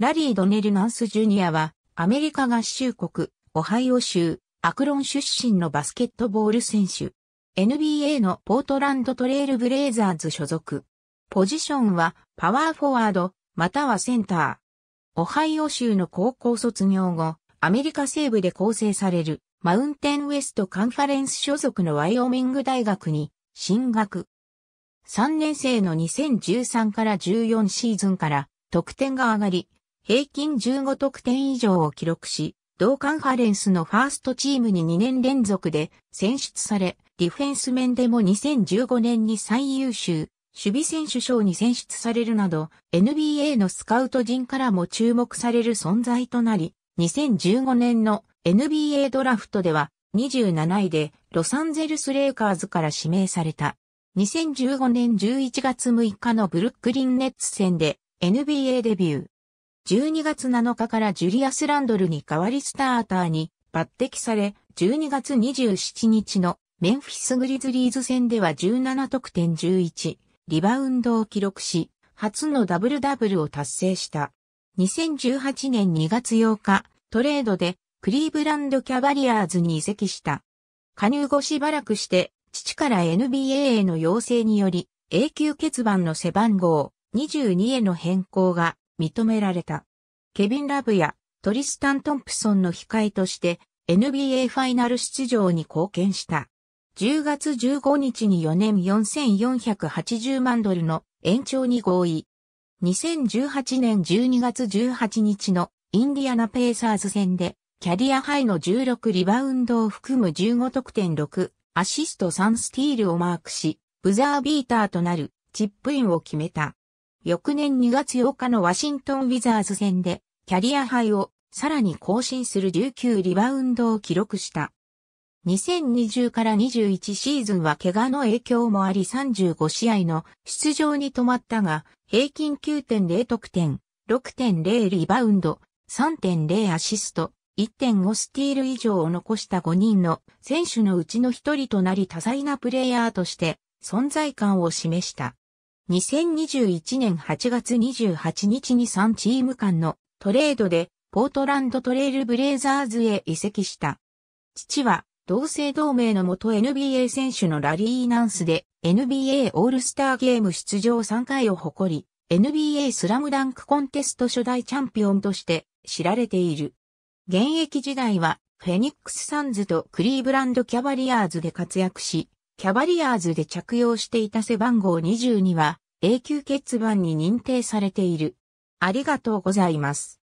ラリー・ドネルナンス・ジュニアは、アメリカ合衆国、オハイオ州、アクロン出身のバスケットボール選手。NBA のポートランドトレイルブレイザーズ所属。ポジションは、パワーフォワード、またはセンター。オハイオ州の高校卒業後、アメリカ西部で構成される、マウンテンウエストカンファレンス所属のワイオミング大学に、進学。3年生の2013から14シーズンから、得点が上がり、平均15得点以上を記録し、同カンファレンスのファーストチームに2年連続で選出され、ディフェンス面でも2015年に最優秀、守備選手賞に選出されるなど、NBA のスカウト陣からも注目される存在となり、2015年の NBA ドラフトでは27位でロサンゼルスレイカーズから指名された。2015年11月6日のブルックリンネッツ戦で NBA デビュー。12月7日からジュリアス・ランドルに代わりスターターに抜擢され、12月27日のメンフィス・グリズリーズ戦では17得点11、リバウンドを記録し、初のダブルダブルを達成した。2018年2月8日、トレードでクリーブランドキャバリアーズに移籍した。加入後しばらくして、父から NBA への要請により、永久欠番の背番号22への変更が認められた。ケビン・ラブやトリスタン・トンプソンの控えとして NBA ファイナル出場に貢献した。10月15日に4年4480万ドルの延長に合意。2018年12月18日のインディアナ・ペーサーズ戦でキャリアハイの16リバウンドを含む15得点6、アシスト3スティールをマークし、ブザービーターとなるチップインを決めた。翌年2月8日のワシントン・ウィザーズ戦で、キャリアハイをさらに更新する19リバウンドを記録した。2020から21シーズンは怪我の影響もあり35試合の出場に止まったが、平均9.0得点、6.0リバウンド、3.0アシスト、1.5スティール以上を残した5人の選手のうちの1人となり多彩なプレイヤーとして存在感を示した。2021年8月28日に3チーム間のトレードでポートランドトレイルブレイザーズへ移籍した。父は同姓同名の元 NBA 選手のラリー・ナンスで NBA オールスターゲーム出場3回を誇り NBA スラムダンクコンテスト初代チャンピオンとして知られている。現役時代はフェニックス・サンズとクリーブランド・キャバリアーズで活躍し、キャバリアーズで着用していた背番号22は永久欠番に認定されている。ありがとうございます。